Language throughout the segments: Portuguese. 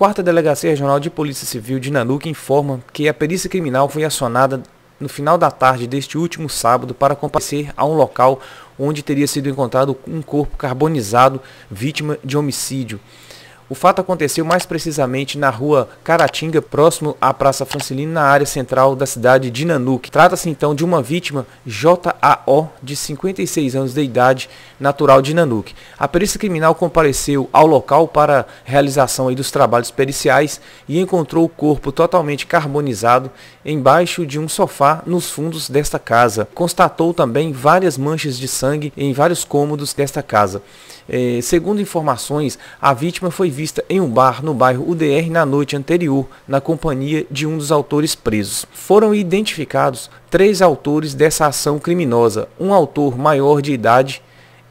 quarta Delegacia Regional de Polícia Civil de Nanuque informa que a perícia criminal foi acionada no final da tarde deste último sábado para comparecer a um local onde teria sido encontrado um corpo carbonizado vítima de homicídio. O fato aconteceu mais precisamente na rua Caratinga, próximo à Praça Francilino, na área central da cidade de Nanuque. Trata-se então de uma vítima JAO de 56 anos de idade, natural de Nanuque. A perícia criminal compareceu ao local para realização dos trabalhos periciais e encontrou o corpo totalmente carbonizado embaixo de um sofá nos fundos desta casa. Constatou também várias manchas de sangue em vários cômodos desta casa. É, segundo informações, a vítima foi vista em um bar no bairro UDR na noite anterior, na companhia de um dos autores presos. Foram identificados três autores dessa ação criminosa: um autor maior de idade,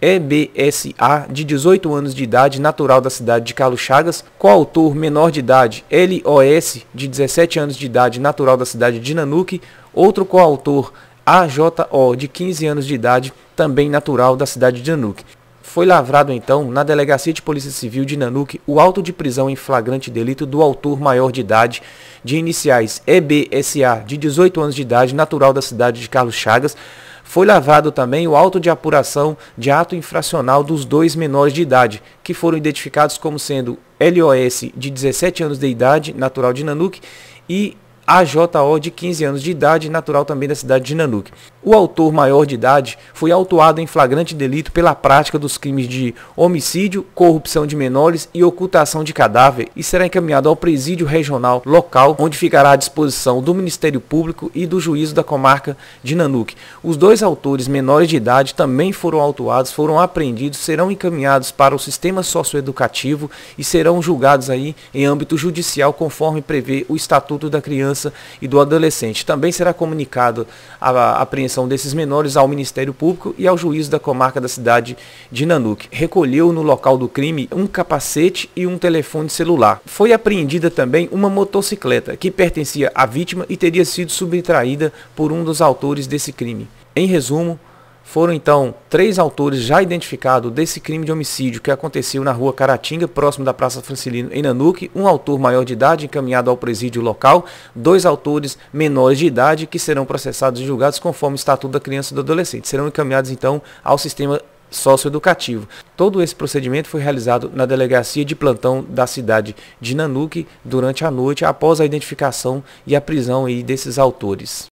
EBSA, de 18 anos de idade, natural da cidade de Carlos Chagas, coautor menor de idade, LOS, de 17 anos de idade, natural da cidade de Nanuque, outro coautor AJO, de 15 anos de idade, também natural da cidade de Nanuque. Foi lavrado então, na Delegacia de Polícia Civil de Nanuque, o auto de prisão em flagrante delito do autor maior de idade, de iniciais EBSA, de 18 anos de idade, natural da cidade de Carlos Chagas. Foi lavrado também o auto de apuração de ato infracional dos dois menores de idade, que foram identificados como sendo LOS, de 17 anos de idade, natural de Nanuque, e AJO de 15 anos de idade, natural também da cidade de Nanuque. O autor maior de idade foi autuado em flagrante delito pela prática dos crimes de homicídio, corrupção de menores e ocultação de cadáver e será encaminhado ao presídio regional local, onde ficará à disposição do Ministério Público e do juízo da comarca de Nanuque. Os dois autores menores de idade também foram autuados, foram apreendidos, serão encaminhados para o sistema socioeducativo e serão julgados aí em âmbito judicial conforme prevê o Estatuto da Criança criança e do adolescente. Também será comunicado a apreensão desses menores ao Ministério Público e ao juiz da comarca da cidade de Nanuque. Recolheu no local do crime um capacete e um telefone celular. Foi apreendida também uma motocicleta que pertencia à vítima e teria sido subtraída por um dos autores desse crime. Em resumo, foram então três autores já identificados desse crime de homicídio que aconteceu na rua Caratinga, próximo da Praça Francilino, em Nanuque, um autor maior de idade encaminhado ao presídio local, dois autores menores de idade que serão processados e julgados conforme o Estatuto da Criança e do Adolescente. Serão encaminhados então ao sistema socioeducativo. Todo esse procedimento foi realizado na delegacia de plantão da cidade de Nanuque durante a noite, após a identificação e a prisão desses autores.